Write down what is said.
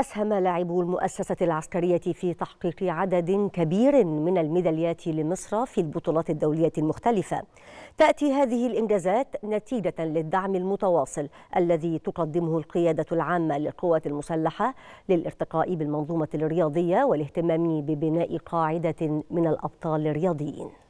أسهم لاعبو المؤسسة العسكرية في تحقيق عدد كبير من الميداليات لمصر في البطولات الدولية المختلفة. تأتي هذه الإنجازات نتيجة للدعم المتواصل الذي تقدمه القيادة العامة للقوات المسلحة للارتقاء بالمنظومة الرياضية والاهتمام ببناء قاعدة من الأبطال الرياضيين.